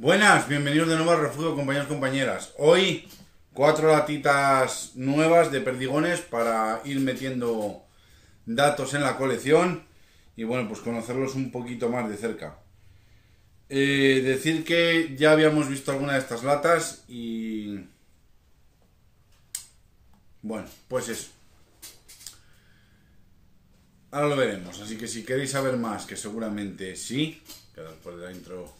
Buenas, bienvenidos de nuevo a refugio, compañeros compañeras. Hoy cuatro latitas nuevas de perdigones para ir metiendo datos en la colección y bueno, pues conocerlos un poquito más de cerca. Eh, decir que ya habíamos visto alguna de estas latas y... Bueno, pues eso. Ahora lo veremos, así que si queréis saber más, que seguramente sí, que después la intro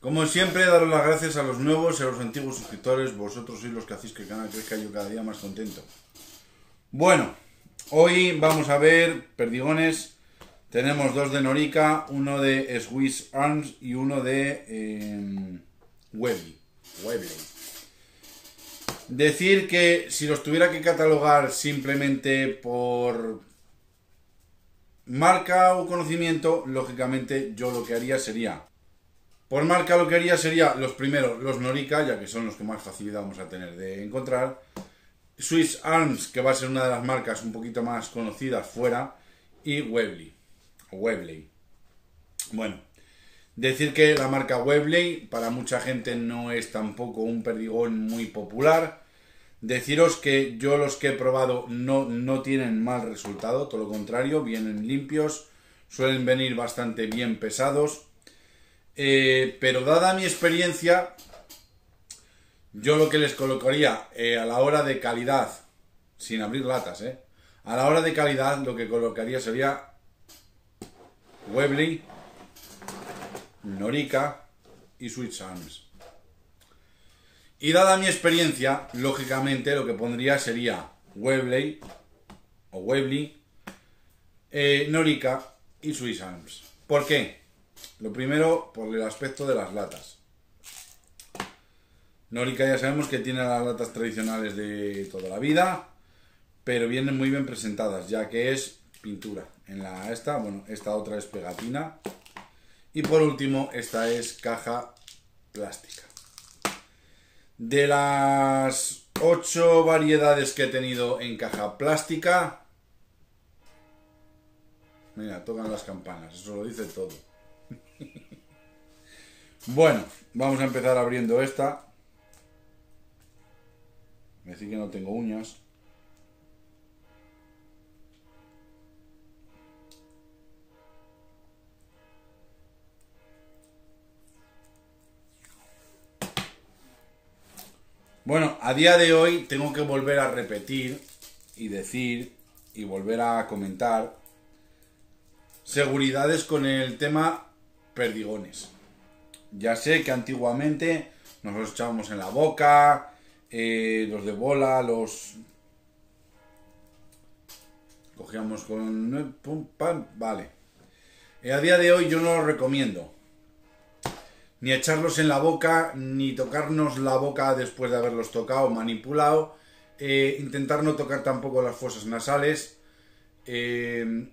como siempre, daros las gracias a los nuevos y a los antiguos suscriptores. Vosotros sois los que hacéis que el canal crezca yo cada día más contento. Bueno, Hoy vamos a ver perdigones. Tenemos dos de Norica, uno de Swiss Arms y uno de eh, Decir que si los tuviera que catalogar simplemente por marca o conocimiento, lógicamente yo lo que haría sería por marca lo que haría sería los primeros, los Norica, ya que son los que más facilidad vamos a tener de encontrar. Swiss Arms, que va a ser una de las marcas un poquito más conocidas fuera, y Webley. Webley. Bueno, decir que la marca Webley para mucha gente no es tampoco un perdigón muy popular. Deciros que yo los que he probado no, no tienen mal resultado, todo lo contrario, vienen limpios, suelen venir bastante bien pesados. Eh, pero dada mi experiencia, yo lo que les colocaría eh, a la hora de calidad, sin abrir latas, ¿eh? A la hora de calidad lo que colocaría sería Webley, Norica y Sweet Arms. Y dada mi experiencia, lógicamente lo que pondría sería Webley o Webley, eh, Norica y Swiss Arms. ¿Por qué? Lo primero, por el aspecto de las latas. Norica ya sabemos que tiene las latas tradicionales de toda la vida, pero vienen muy bien presentadas, ya que es pintura. En la esta, bueno, esta otra es pegatina. Y por último, esta es caja plástica. De las 8 variedades que he tenido en caja plástica... Mira, tocan las campanas, eso lo dice todo. bueno, vamos a empezar abriendo esta, Decir que no tengo uñas. Bueno, a día de hoy tengo que volver a repetir y decir y volver a comentar seguridades con el tema perdigones. Ya sé que antiguamente nos los echábamos en la boca, eh, los de bola, los... Cogíamos con... Pum, vale. Eh, a día de hoy yo no los recomiendo. Ni echarlos en la boca, ni tocarnos la boca después de haberlos tocado, manipulado. Eh, intentar no tocar tampoco las fosas nasales.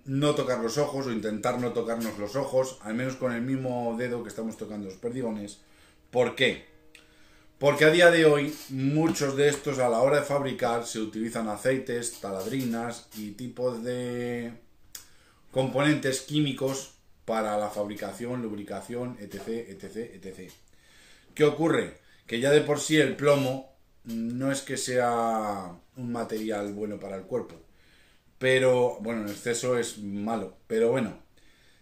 no tocar los ojos o intentar no tocarnos los ojos, al menos con el mismo dedo que estamos tocando los perdigones. ¿Por qué? Porque a día de hoy muchos de estos a la hora de fabricar se utilizan aceites, taladrinas y tipos de componentes químicos para la fabricación, lubricación, etc, etc, etc. ¿Qué ocurre? Que ya de por sí el plomo no es que sea un material bueno para el cuerpo, pero bueno, en exceso es malo, pero bueno,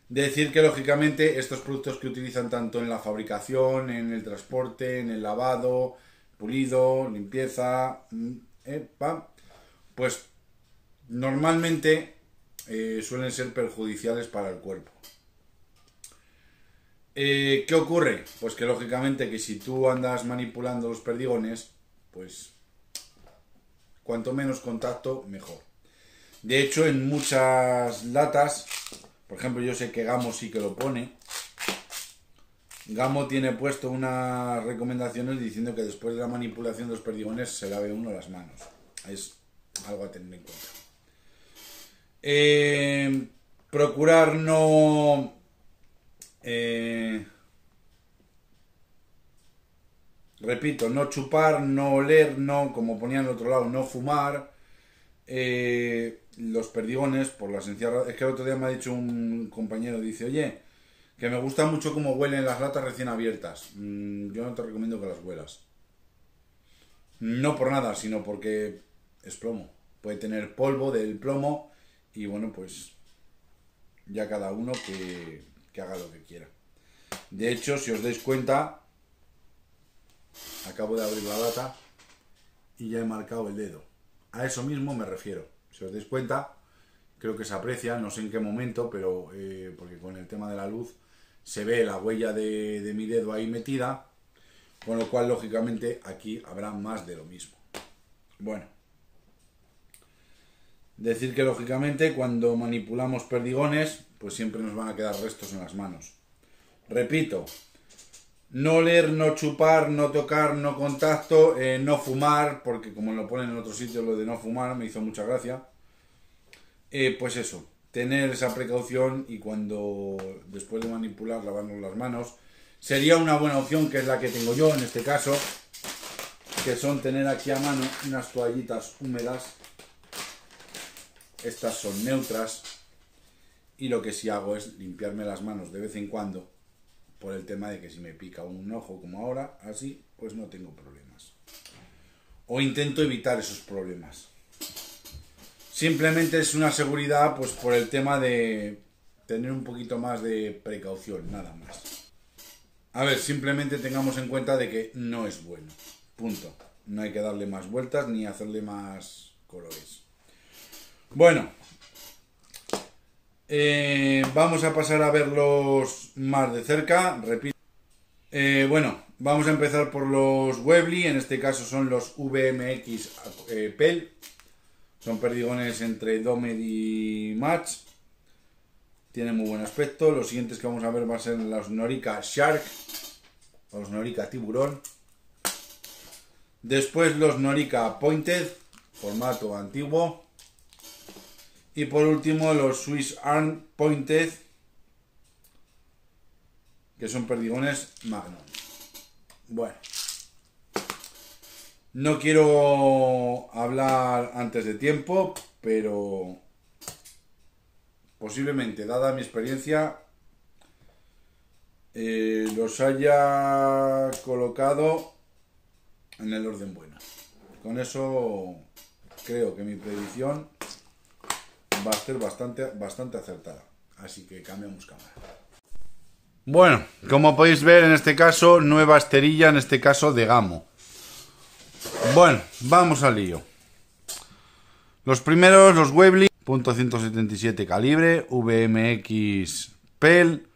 Decir que lógicamente estos productos que utilizan tanto en la fabricación, en el transporte, en el lavado, pulido, limpieza, mm, pues normalmente eh, suelen ser perjudiciales para el cuerpo. Eh, ¿Qué ocurre? Pues que lógicamente que si tú andas manipulando los perdigones, pues cuanto menos contacto, mejor. De hecho, en muchas latas por ejemplo, yo sé que Gamo sí que lo pone. Gamo tiene puesto unas recomendaciones diciendo que después de la manipulación de los perdigones se lave uno las manos. Es algo a tener en cuenta. Eh, procurar no... Eh, repito, no chupar, no oler, no, como ponían en otro lado, no fumar, eh, los perdigones por la sencilla Es que el otro día me ha dicho un compañero, dice, oye, que me gusta mucho cómo huelen las latas recién abiertas. Mm, yo no te recomiendo que las huelas. No por nada, sino porque es plomo. Puede tener polvo del plomo y bueno, pues ya cada uno que, que haga lo que quiera. De hecho, si os dais cuenta, acabo de abrir la lata y ya he marcado el dedo. A eso mismo me refiero. Si os dais cuenta, creo que se aprecia, no sé en qué momento, pero eh, porque con el tema de la luz se ve la huella de, de mi dedo ahí metida, con lo cual lógicamente aquí habrá más de lo mismo. Bueno, decir que lógicamente cuando manipulamos perdigones, pues siempre nos van a quedar restos en las manos. Repito, no leer, no chupar, no tocar, no contacto, eh, no fumar, porque como lo ponen en otro sitio lo de no fumar, me hizo mucha gracia. Eh, pues eso, tener esa precaución y cuando después de manipular lavarnos las manos, sería una buena opción que es la que tengo yo en este caso, que son tener aquí a mano unas toallitas húmedas. Estas son neutras y lo que sí hago es limpiarme las manos de vez en cuando por el tema de que si me pica un ojo como ahora, así, pues no tengo problemas. O intento evitar esos problemas. Simplemente es una seguridad pues por el tema de tener un poquito más de precaución, nada más. A ver, simplemente tengamos en cuenta de que no es bueno. Punto. No hay que darle más vueltas ni hacerle más colores. Bueno, eh, vamos a pasar a verlos más de cerca. Repito. Eh, bueno, vamos a empezar por los Webley. En este caso son los VMX eh, PEL. Son perdigones entre Domed y Match. Tienen muy buen aspecto. Los siguientes que vamos a ver van a ser los Norica Shark. los Norica Tiburón. Después los Norica Pointed. Formato antiguo. Y por último, los Swiss Arm Pointed, que son perdigones Magnum. Bueno, no quiero hablar antes de tiempo, pero posiblemente, dada mi experiencia, eh, los haya colocado en el orden bueno. Con eso creo que mi predicción va a ser bastante, bastante acertada. Así que cambiamos cámara. Bueno, como podéis ver, en este caso, nueva esterilla, en este caso de gamo. Bueno, vamos al lío. Los primeros, los Webley, .177 calibre, VMX PEL,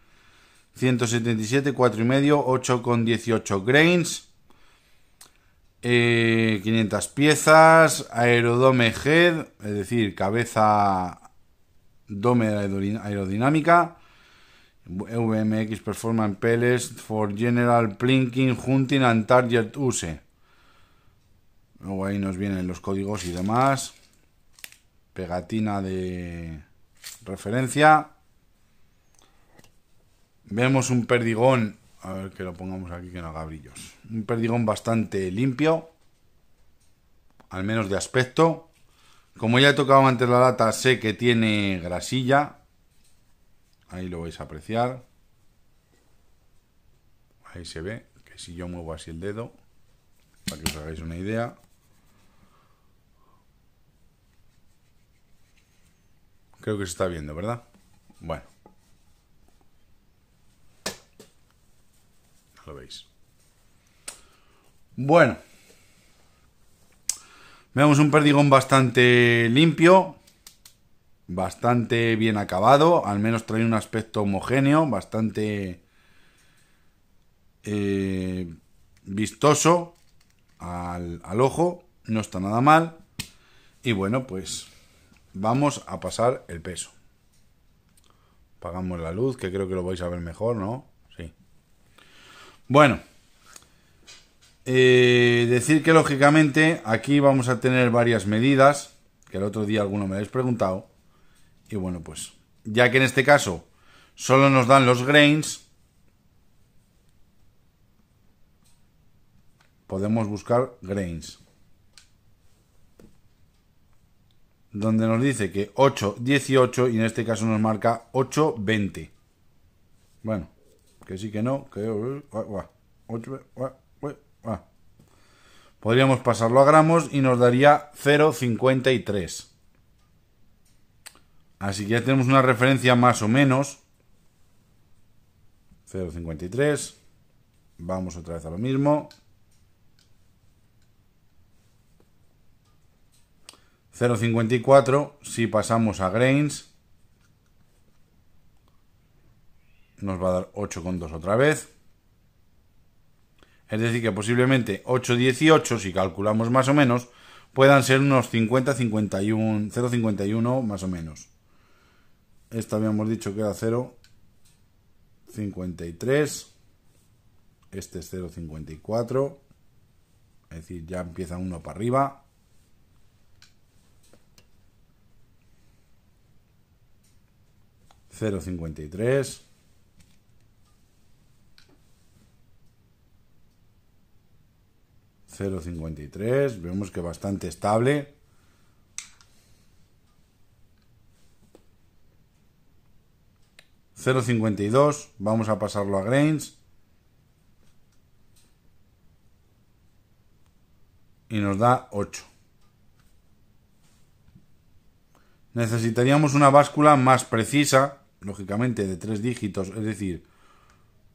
177, 4,5, 8,18 grains, 500 eh, piezas, aerodome head, es decir, cabeza Dome Aerodinámica, VMX Performance Pellets for General Plinking, Hunting and Target Use. Luego ahí nos vienen los códigos y demás. Pegatina de referencia. Vemos un perdigón. A ver que lo pongamos aquí que no haga brillos. Un perdigón bastante limpio. Al menos de aspecto. Como ya he tocado antes la lata, sé que tiene grasilla. Ahí lo vais a apreciar. Ahí se ve, que si yo muevo así el dedo, para que os hagáis una idea. Creo que se está viendo, ¿verdad? Bueno. Lo veis. Bueno. Vemos un perdigón bastante limpio, bastante bien acabado, al menos trae un aspecto homogéneo, bastante eh, vistoso al, al ojo, no está nada mal. Y bueno, pues vamos a pasar el peso. Pagamos la luz, que creo que lo vais a ver mejor, ¿no? Sí. Bueno, eh, decir que lógicamente aquí vamos a tener varias medidas, que el otro día alguno me habéis preguntado. Y bueno, pues ya que en este caso solo nos dan los grains, podemos buscar grains. Donde nos dice que 8, 18 y en este caso nos marca 8, 20. Bueno, que sí que no, uh, uh, uh, Podríamos pasarlo a gramos y nos daría 0,53. Así que ya tenemos una referencia más o menos. 0,53. Vamos otra vez a lo mismo. 0,54. Si pasamos a grains, nos va a dar 8,2 otra vez. Es decir, que posiblemente 8,18, si calculamos más o menos, puedan ser unos 50, 51, 0,51 más o menos. Esto habíamos dicho que era 0,53. Este es 0,54. Es decir, ya empieza uno para arriba. ...0,53... 0,53. Vemos que bastante estable. ...0,52... ...vamos a pasarlo a Grains... ...y nos da 8... ...necesitaríamos una báscula más precisa... ...lógicamente de tres dígitos... ...es decir,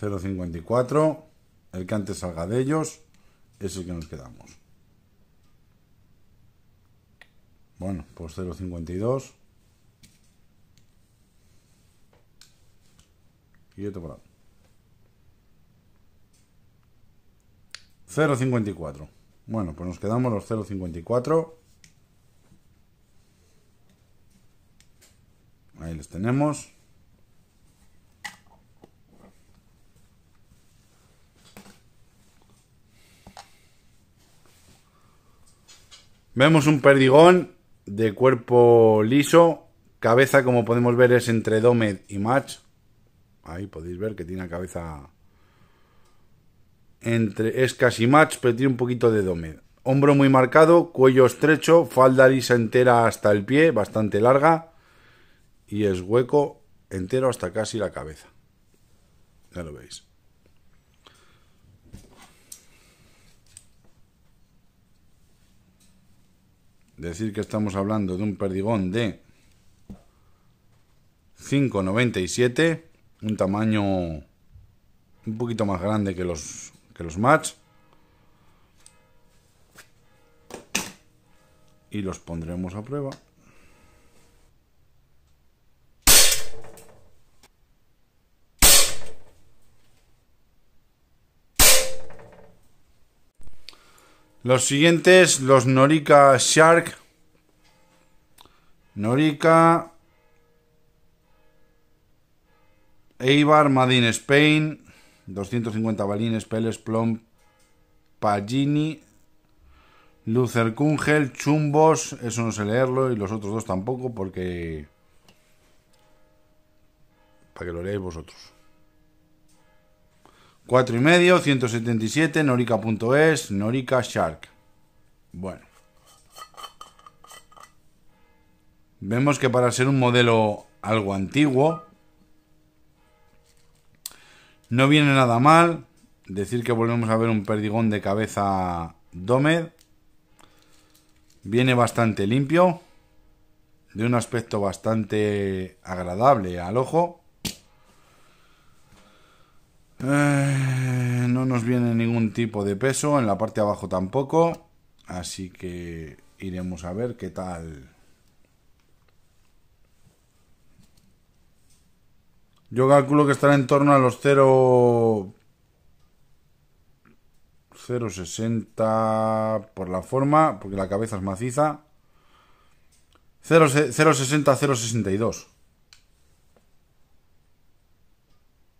0.54. El que antes salga de ellos es el que nos quedamos. Bueno, pues 0.52. otro por 0.54. Bueno, pues nos quedamos los 0.54. Ahí les tenemos. Vemos un perdigón de cuerpo liso, cabeza como podemos ver es entre Domed y Match. Ahí podéis ver que tiene cabeza entre es casi Match, pero tiene un poquito de Domed. Hombro muy marcado, cuello estrecho, falda lisa entera hasta el pie, bastante larga y es hueco entero hasta casi la cabeza. Ya lo veis. decir que estamos hablando de un perdigón de 5,97, un tamaño un poquito más grande que los, que los match. Y los pondremos a prueba. Los siguientes, los Norica Shark. Norica, Eibar, Madin Spain. 250 balines, Peles, Plom, Pagini. Lucer Kungel, Chumbos. Eso no sé leerlo y los otros dos tampoco porque... Para que lo leáis vosotros. 4 y medio, 177, norica.es, norica shark. Bueno. Vemos que para ser un modelo algo antiguo, no viene nada mal decir que volvemos a ver un perdigón de cabeza Domed. Viene bastante limpio, de un aspecto bastante agradable al ojo. Eh, no nos viene ningún tipo de peso, en la parte de abajo tampoco. Así que iremos a ver qué tal. Yo calculo que estará en torno a los 0... 0,60 por la forma, porque la cabeza es maciza. 0,60, 0,62.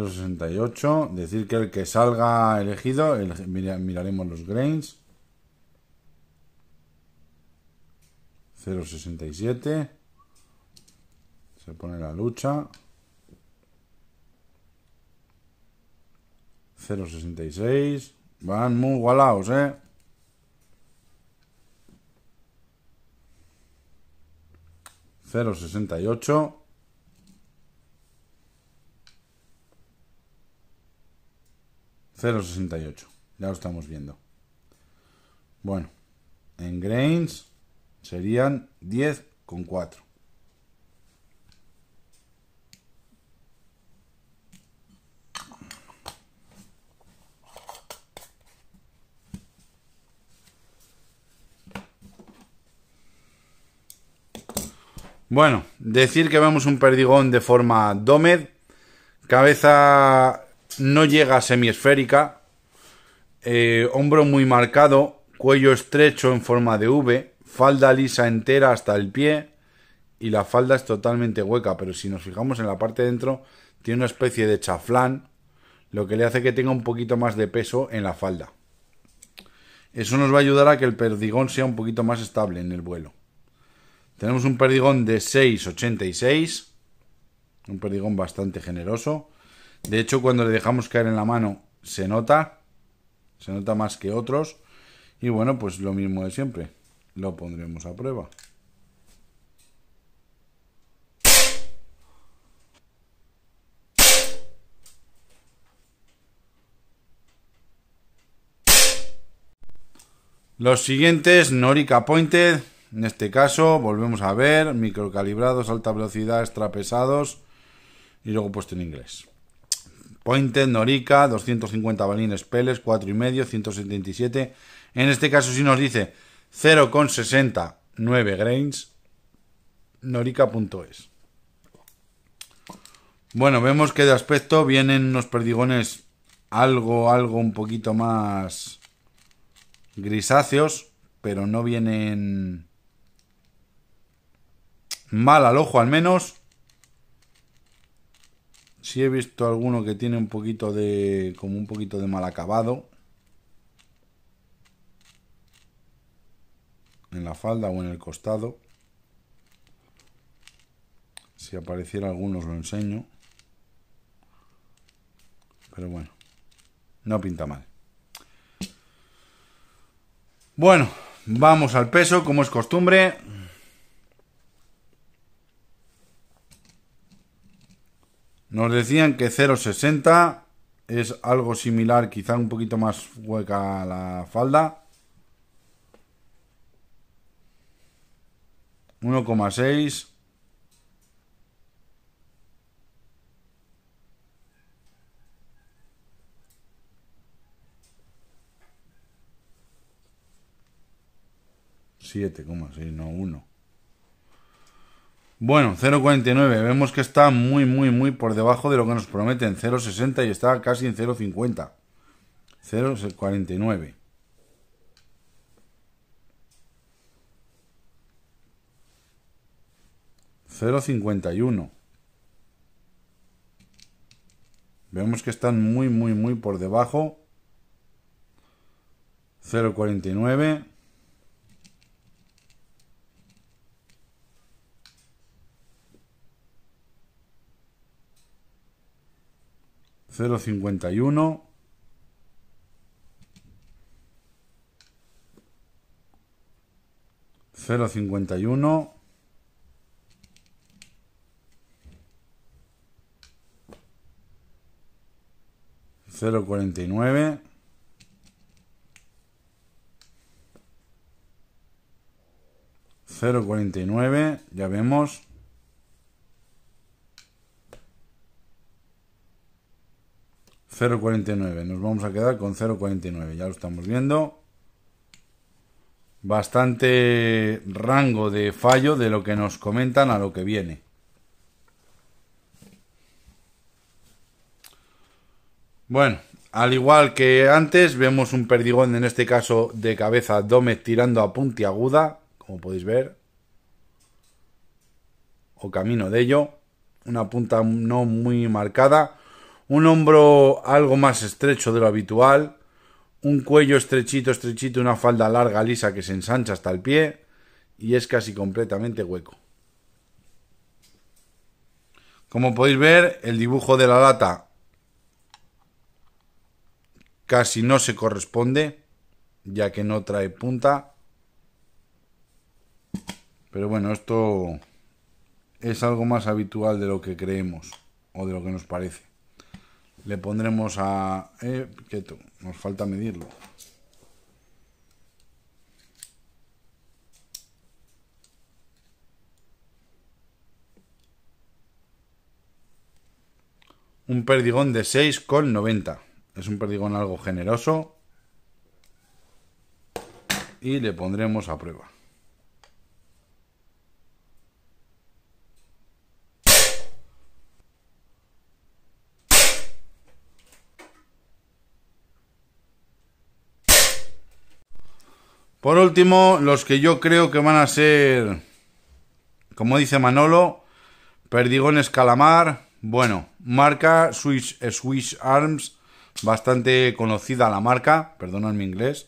068. Decir que el que salga elegido, miraremos los grains. 067. Se pone la lucha. 066. Van muy igualados, ¿eh? 0,68. 0,68. Ya lo estamos viendo. Bueno, en grains serían con 10,4. Bueno, decir que vemos un perdigón de forma domed, cabeza no llega semiesférica, eh, hombro muy marcado, cuello estrecho en forma de V, falda lisa entera hasta el pie y la falda es totalmente hueca, pero si nos fijamos en la parte de dentro tiene una especie de chaflán, lo que le hace que tenga un poquito más de peso en la falda. Eso nos va a ayudar a que el perdigón sea un poquito más estable en el vuelo. Tenemos un perdigón de 6,86, un perdigón bastante generoso, de hecho, cuando le dejamos caer en la mano, se nota. Se nota más que otros. Y bueno, pues lo mismo de siempre. Lo pondremos a prueba. Los siguientes, Norica Pointed. En este caso, volvemos a ver microcalibrados, alta velocidad, extrapesados. Y luego puesto en inglés. Pointed Norica, 250 balines Peles, 4,5, 177. En este caso sí nos dice 0,69 grains. Norica.es. Bueno, vemos que de aspecto vienen unos perdigones algo, algo un poquito más grisáceos, pero no vienen mal al ojo al menos si he visto alguno que tiene un poquito de... como un poquito de mal acabado. En la falda o en el costado. Si apareciera alguno os lo enseño. Pero bueno. No pinta mal. Bueno, vamos al peso, como es costumbre. Nos decían que 0,60 es algo similar, quizá un poquito más hueca la falda. 1,6. 7,6, no 1. Bueno, 0.49, vemos que está muy, muy, muy por debajo de lo que nos prometen, 0.60 y está casi en 0.50. 0.49. 0,51. Vemos que están muy, muy, muy por debajo. 0,49. 0,51. Cero cincuenta y uno. Cero cuarenta y nueve. Cero cuarenta y nueve. Ya vemos. 0,49. Nos vamos a quedar con 0,49. Ya lo estamos viendo. Bastante rango de fallo de lo que nos comentan a lo que viene. Bueno, al igual que antes, vemos un perdigón, en este caso de cabeza Dómez tirando a puntiaguda, como podéis ver. O camino de ello. Una punta no muy marcada un hombro algo más estrecho de lo habitual, un cuello estrechito, estrechito, una falda larga, lisa, que se ensancha hasta el pie y es casi completamente hueco. Como podéis ver, el dibujo de la lata casi no se corresponde, ya que no trae punta. Pero bueno, esto es algo más habitual de lo que creemos o de lo que nos parece. Le pondremos a... Eh, tú nos falta medirlo. Un perdigón de 6,90. Es un perdigón algo generoso. Y le pondremos a prueba. Por último, los que yo creo que van a ser, como dice Manolo, Perdigones Calamar. Bueno, marca Swiss, eh, Arms, bastante conocida la marca, perdonad mi inglés.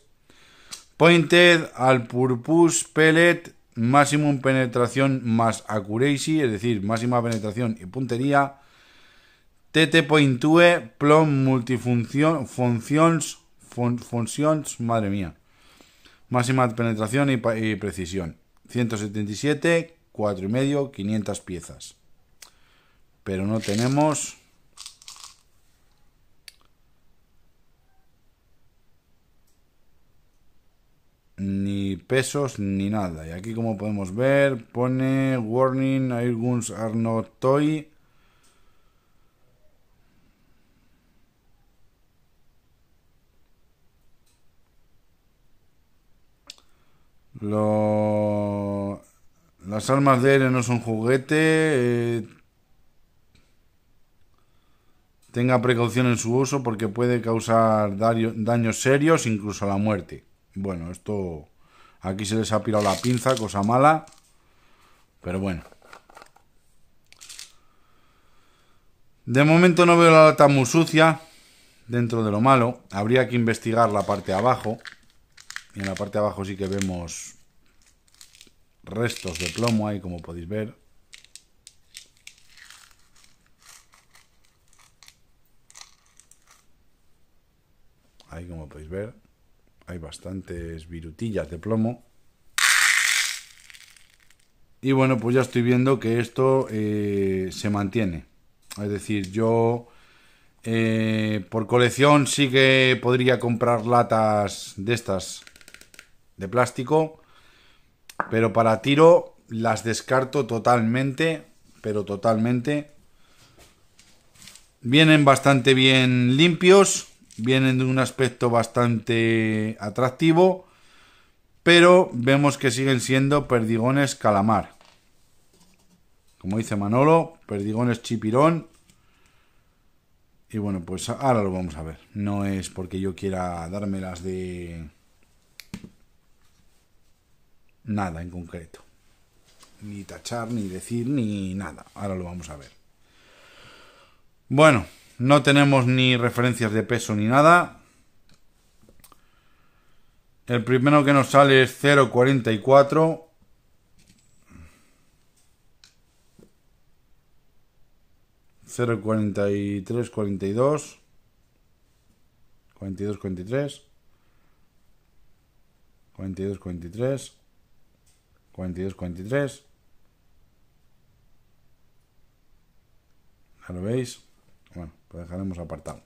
Pointed al Purpose Pellet, maximum penetración más accuracy, es decir, máxima penetración y puntería. TT Pointue, Plom Multifunción, Funciones, Funciones, madre mía. Máxima penetración y, precisión. 177, 4,5, 500 piezas. Pero no tenemos... Ni pesos ni nada. Y aquí como podemos ver pone Warning Air Guns are not toy Las armas de no son juguete. Eh, tenga precaución en su uso porque puede causar daños serios, incluso la muerte. Bueno, esto... Aquí se les ha pirado la pinza, cosa mala. Pero bueno. De momento no veo la lata muy sucia. Dentro de lo malo. Habría que investigar la parte de abajo. Y en la parte de abajo sí que vemos restos de plomo ahí, como podéis ver. Ahí, como podéis ver, hay bastantes virutillas de plomo. Y bueno, pues ya estoy viendo que esto eh, se mantiene. Es decir, yo eh, por colección sí que podría comprar latas de estas de plástico. Pero para tiro las descarto totalmente, pero totalmente. Vienen bastante bien limpios, vienen de un aspecto bastante atractivo, pero vemos que siguen siendo perdigones calamar. Como dice Manolo, perdigones chipirón. Y bueno, pues ahora lo vamos a ver. No es porque yo quiera dármelas de nada en concreto. Ni tachar, ni decir, ni nada. Ahora lo vamos a ver. Bueno, no tenemos ni referencias de peso ni nada. El primero que nos sale es 0.44. 0,43, 42 y tres, cuarenta y 42, 43. ¿Ya lo veis? Bueno, lo pues dejaremos apartado.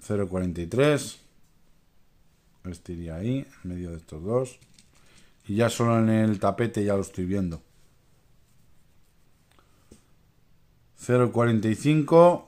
Cero cuarenta y tres. Este ahí, en medio de estos dos. Y ya solo en el tapete ya lo estoy viendo. 0.45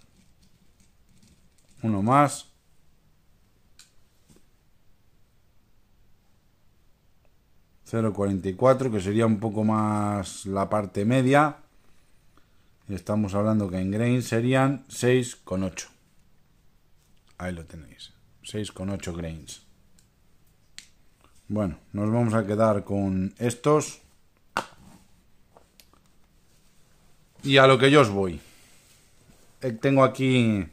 Uno más. 0,44, que sería un poco más la parte media Y estamos hablando que en grain serían 6,8 ahí lo tenéis 6,8 grains bueno, nos vamos a quedar con estos y a lo que yo os voy eh, tengo aquí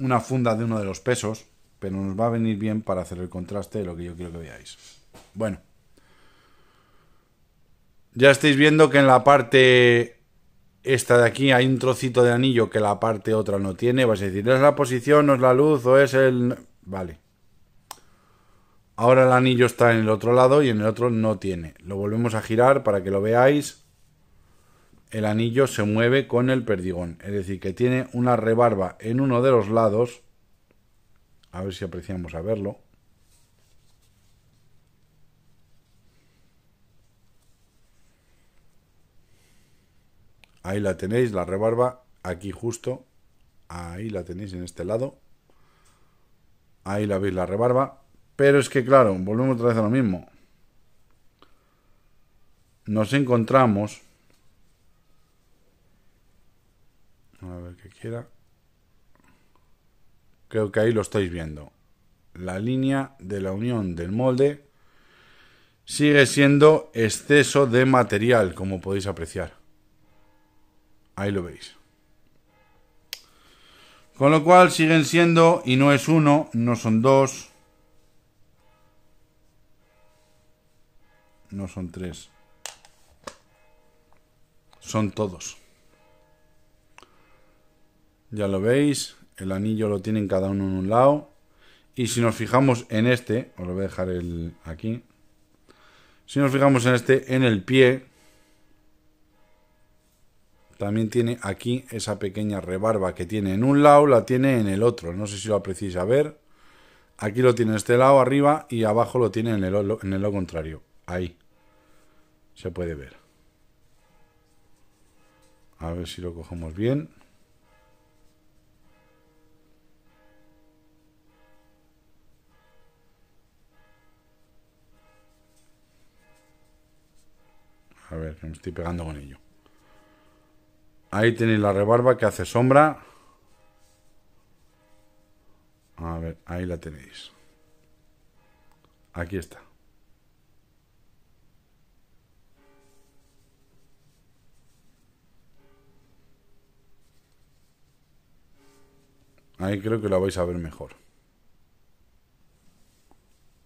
una funda de uno de los pesos, pero nos va a venir bien para hacer el contraste de lo que yo quiero que veáis. Bueno. Ya estáis viendo que en la parte esta de aquí hay un trocito de anillo que la parte otra no tiene. Vas a decir, ¿es la posición, o es la luz o es el...? Vale. Ahora el anillo está en el otro lado y en el otro no tiene. Lo volvemos a girar para que lo veáis el anillo se mueve con el perdigón, es decir, que tiene una rebarba en uno de los lados, a ver si apreciamos a verlo, ahí la tenéis, la rebarba, aquí justo, ahí la tenéis en este lado, ahí la veis la rebarba, pero es que claro, volvemos otra vez a lo mismo, nos encontramos A ver quiera. Creo que ahí lo estáis viendo. La línea de la unión del molde sigue siendo exceso de material, como podéis apreciar. Ahí lo veis. Con lo cual siguen siendo, y no es uno, no son dos, no son tres, son todos. Ya lo veis, el anillo lo tienen cada uno en un lado. Y si nos fijamos en este, os lo voy a dejar el, aquí. Si nos fijamos en este, en el pie, también tiene aquí esa pequeña rebarba que tiene en un lado, la tiene en el otro. No sé si lo apreciéis, a ver. Aquí lo tiene en este lado arriba y abajo lo tiene en el, en el lado contrario. Ahí. Se puede ver. A ver si lo cogemos bien. A ver, me estoy pegando con ello. Ahí tenéis la rebarba que hace sombra. A ver, ahí la tenéis. Aquí está. Ahí creo que la vais a ver mejor.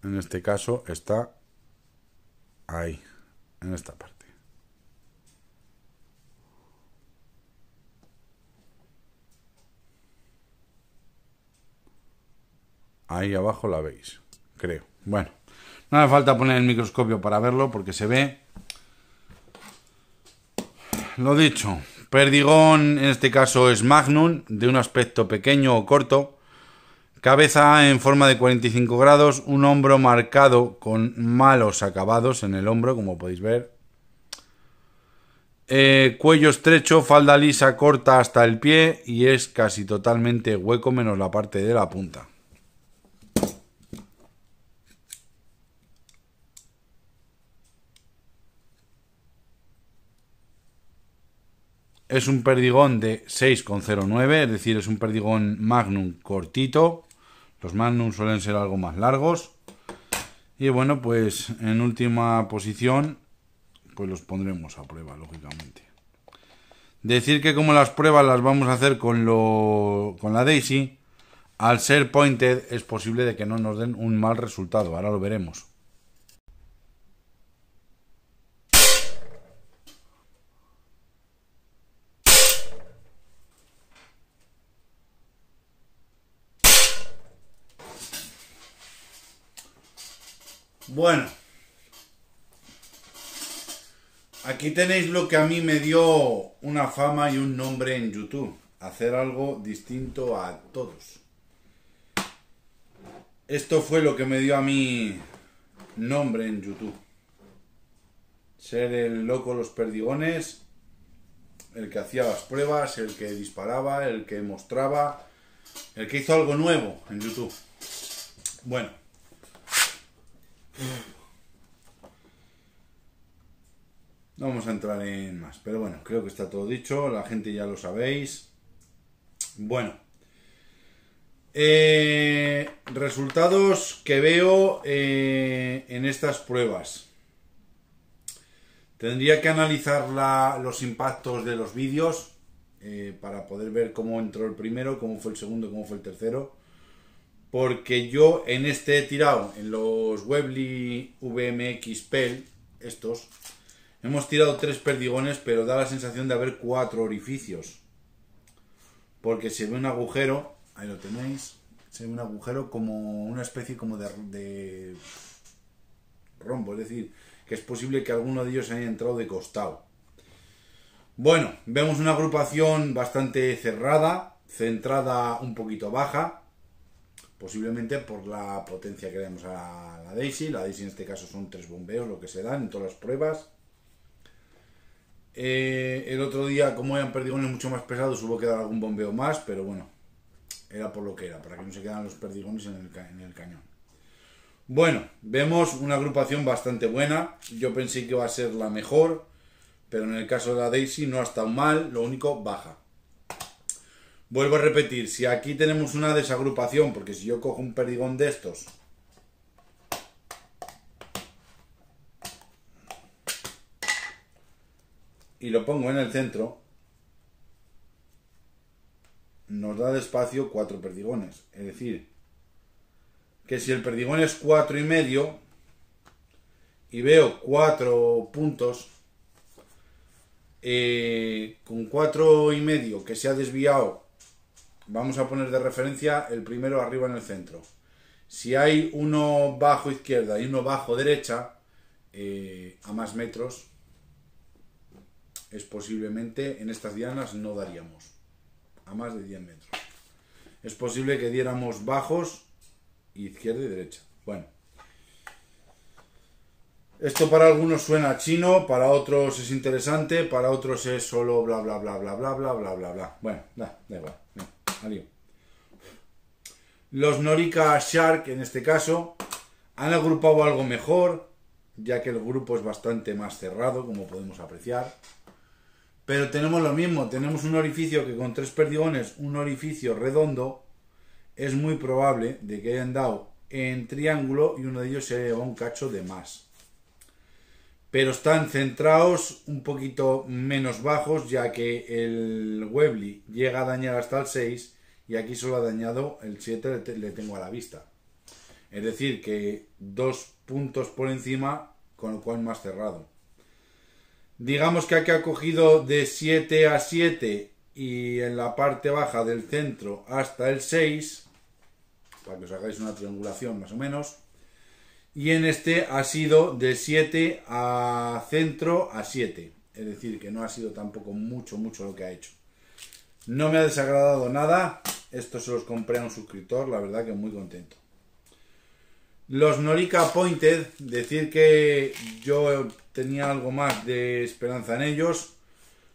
En este caso está ahí, en esta parte. Ahí abajo la veis, creo. Bueno, no me falta poner el microscopio para verlo porque se ve. Lo dicho, perdigón en este caso es magnum, de un aspecto pequeño o corto. Cabeza en forma de 45 grados, un hombro marcado con malos acabados en el hombro, como podéis ver. Eh, cuello estrecho, falda lisa corta hasta el pie y es casi totalmente hueco menos la parte de la punta. Es un perdigón de 6,09, es decir, es un perdigón magnum cortito. Los magnum suelen ser algo más largos. Y bueno, pues en última posición, pues los pondremos a prueba, lógicamente. Decir que como las pruebas las vamos a hacer con, la Daisy, al ser pointed es posible de que no nos den un mal resultado, ahora lo veremos. Bueno, aquí tenéis lo que a mí me dio una fama y un nombre en YouTube. Hacer algo distinto a todos. Esto fue lo que me dio a mí nombre en YouTube. Ser el loco los perdigones, el que hacía las pruebas, el que disparaba, el que mostraba, el que hizo algo nuevo en YouTube. Bueno. vamos a entrar en más, pero bueno, creo que está todo dicho, la gente ya lo sabéis. Bueno, eh, resultados que veo eh, en estas pruebas. Tendría que analizar los impactos de los vídeos eh, para poder ver cómo entró el primero, cómo fue el segundo, cómo fue el tercero. Porque yo en este tirado, en los Webly VMX PEL, estos, Hemos tirado tres perdigones, pero da la sensación de haber cuatro orificios. Porque se ve un agujero, ahí lo tenéis, se ve un agujero como una especie como de, rombo, es decir, que es posible que alguno de ellos haya entrado de costado. Bueno, vemos una agrupación bastante cerrada, centrada un poquito baja, posiblemente por la potencia que damos a la Daisy. La Daisy en este caso son tres bombeos, lo que se dan en todas las pruebas. Eh, el otro día, como eran perdigones mucho más pesados, hubo que dar algún bombeo más, pero bueno, era por lo que era, para que no se quedaran los perdigones en el, en el cañón. Bueno, vemos una agrupación bastante buena. Yo pensé que iba a ser la mejor, pero en el caso de la Daisy no ha estado mal, lo único baja. Vuelvo a repetir, si aquí tenemos una desagrupación, porque si yo cojo un perdigón de estos y lo pongo en el centro, nos da de espacio cuatro perdigones. Es decir, que si el perdigón es cuatro y medio y veo cuatro puntos eh, con cuatro y medio que se ha desviado vamos a poner de referencia el primero arriba en el centro si hay uno bajo izquierda y uno bajo derecha eh, a más metros es posiblemente en estas dianas no daríamos a más de 10 metros. Es posible que diéramos bajos izquierda y derecha. Bueno, esto para algunos suena chino, para otros es interesante, para otros es solo bla bla bla bla bla bla bla bla bla. Bueno, da, igual. adiós. Los Norica Shark en este caso han agrupado algo mejor, ya que el grupo es bastante más cerrado, como podemos apreciar. Pero tenemos lo mismo, tenemos un orificio que con tres perdigones, un orificio redondo, es muy probable de que hayan dado en triángulo y uno de ellos se lleva un cacho de más. Pero están centrados un poquito menos bajos, ya que el Webley llega a dañar hasta el 6 y aquí solo ha dañado el 7, le tengo a la vista. Es decir, que dos puntos por encima, con lo cual más cerrado digamos que aquí ha cogido de 7 a 7 y en la parte baja del centro hasta el 6, para que os hagáis una triangulación más o menos, y en este ha sido de 7 a centro a 7, es decir, que no ha sido tampoco mucho, mucho lo que ha hecho. No me ha desagradado nada, esto se los compré a un suscriptor, la verdad que muy contento. Los Norica Pointed, decir que yo tenía algo más de esperanza en ellos,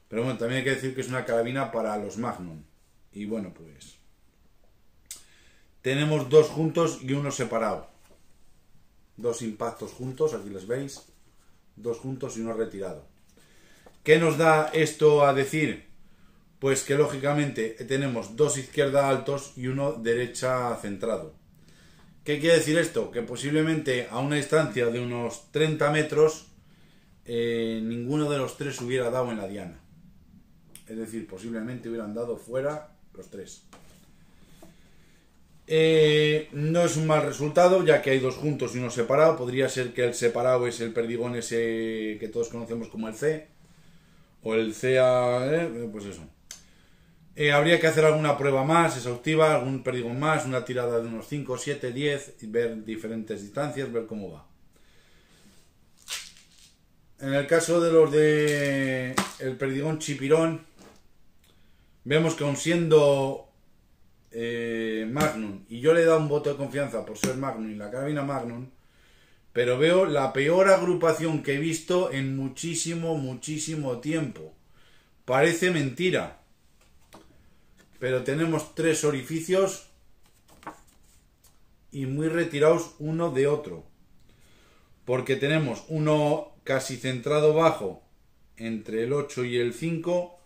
pero bueno, también hay que decir que es una carabina para los Magnum. Y bueno, pues tenemos dos juntos y uno separado. Dos impactos juntos, aquí los veis. Dos juntos y uno retirado. ¿Qué nos da esto a decir? Pues que lógicamente tenemos dos izquierda altos y uno derecha centrado. ¿Qué quiere decir esto? Que posiblemente a una distancia de unos 30 metros eh, ninguno de los tres hubiera dado en la diana. Es decir, posiblemente hubieran dado fuera los tres. Eh, no es un mal resultado, ya que hay dos juntos y uno separado. Podría ser que el separado es el perdigón ese que todos conocemos como el C. O el CA... Eh, pues eso. Eh, habría que hacer alguna prueba más exhaustiva, algún perdigón más, una tirada de unos 5, 7, 10, ver diferentes distancias, ver cómo va. En el caso de los de el perdigón chipirón, vemos que aun siendo eh, Magnum, y yo le he dado un voto de confianza por ser Magnum y la carabina Magnum, pero veo la peor agrupación que he visto en muchísimo, muchísimo tiempo. Parece mentira pero tenemos tres orificios y muy retirados uno de otro. Porque tenemos uno casi centrado bajo entre el 8 y el 5,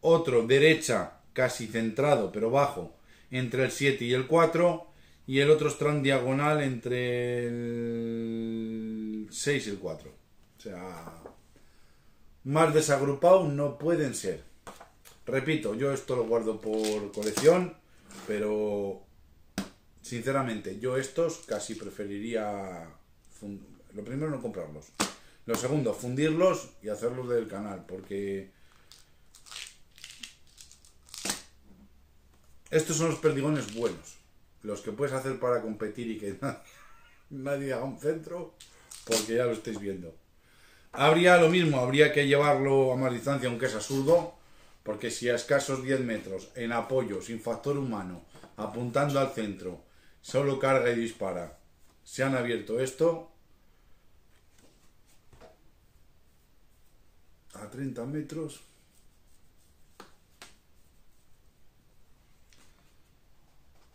otro derecha casi centrado pero bajo entre el 7 y el 4 y el otro estran diagonal entre el 6 y el 4. O sea, más desagrupados no pueden ser. Repito, yo esto lo guardo por colección, pero sinceramente, yo estos casi preferiría... Lo primero, no comprarlos. Lo segundo, fundirlos y hacerlos del canal, porque... Estos son los perdigones buenos. Los que puedes hacer para competir y que nadie, haga un centro, porque ya lo estáis viendo. Habría lo mismo, habría que llevarlo a más distancia, aunque es absurdo porque si a escasos 10 metros, en apoyo, sin factor humano, apuntando al centro, solo carga y dispara, se han abierto esto a 30 metros.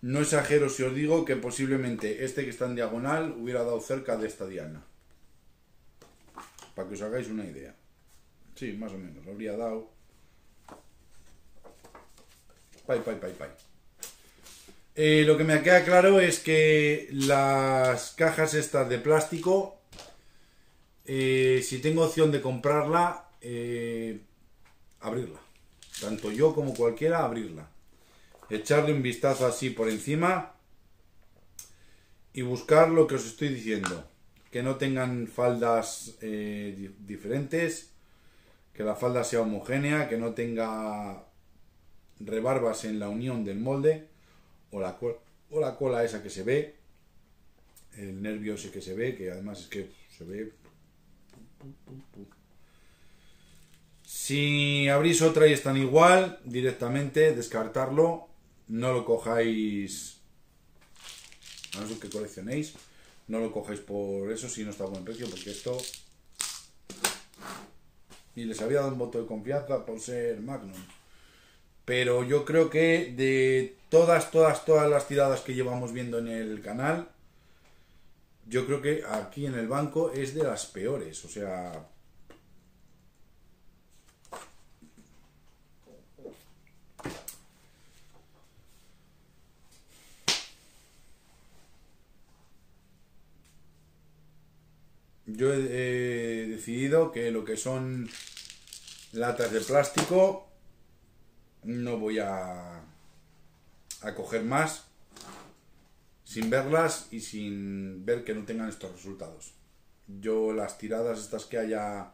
No exagero si os digo que posiblemente este que está en diagonal hubiera dado cerca de esta diana. Para que os hagáis una idea. Sí, más o menos. Habría dado eh, lo que me queda claro es que las cajas estas de plástico, eh, si tengo opción de comprarla, eh, abrirla. Tanto yo como cualquiera, abrirla. Echarle un vistazo así por encima y buscar lo que os estoy diciendo. Que no tengan faldas diferentes, que la falda sea homogénea, que no tenga rebarbas en la unión del molde o la, o la cola esa que se ve, el nervio ese que se ve, que además es que se ve... Si abrís otra y están igual, directamente descartarlo, no lo cojáis, no que coleccionéis, no lo cojáis por eso si no está buen precio, porque esto y les había dado un voto de confianza por ser Magnum. Pero yo creo que de todas, todas, todas las tiradas que llevamos viendo en el canal, yo creo que aquí en el banco es de las peores. O sea... Yo he decidido que lo que son latas de plástico no voy a, a coger más sin verlas y sin ver que no tengan estos resultados. Yo las tiradas estas que haya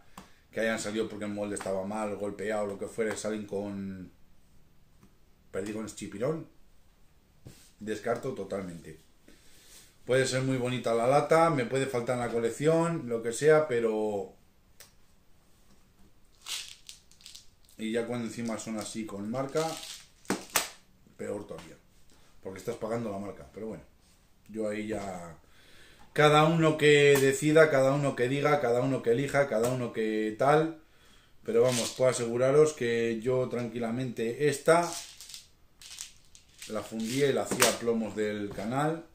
que hayan salido porque el molde estaba mal, golpeado, lo que fuere, salen con perdí chipirón. Descarto totalmente. Puede ser muy bonita la lata, me puede faltar en la colección, lo que sea, pero Y ya cuando encima son así con marca, peor todavía. Porque estás pagando la marca. Pero bueno, yo ahí ya... Cada uno que decida, cada uno que diga, cada uno que elija, cada uno que tal. Pero vamos, puedo aseguraros que yo tranquilamente esta la fundí, y la hacía plomos del canal.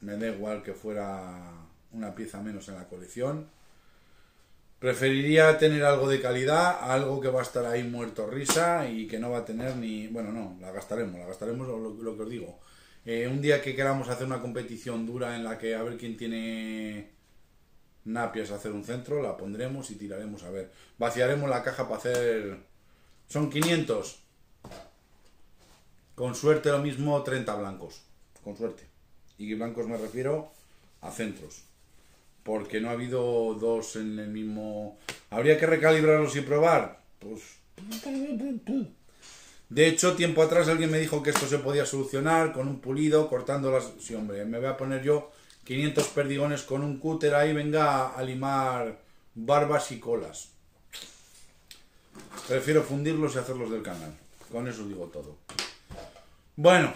Me da igual que fuera una pieza menos en la colección. Preferiría tener algo de calidad, algo que va a estar ahí muerto risa y que no va a tener ni... Bueno, no, la gastaremos, la gastaremos lo, que os digo. Eh, un día que queramos hacer una competición dura en la que a ver quién tiene napias a hacer un centro, la pondremos y tiraremos a ver. Vaciaremos la caja para hacer... Son 500. Con suerte lo mismo 30 blancos. Con suerte. Y blancos me refiero a centros porque no ha habido dos en el mismo... ¿Habría que recalibrarlos y probar? Pues... De hecho, tiempo atrás alguien me dijo que esto se podía solucionar con un pulido, cortando las... Sí, hombre, me voy a poner yo 500 perdigones con un cúter ahí, venga a limar barbas y colas. Prefiero fundirlos y hacerlos del canal. Con eso digo todo. Bueno,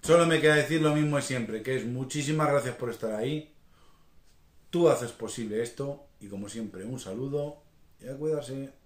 solo me queda decir lo mismo de siempre, que es muchísimas gracias por estar ahí. Tú haces posible esto y como siempre un saludo y a cuidarse.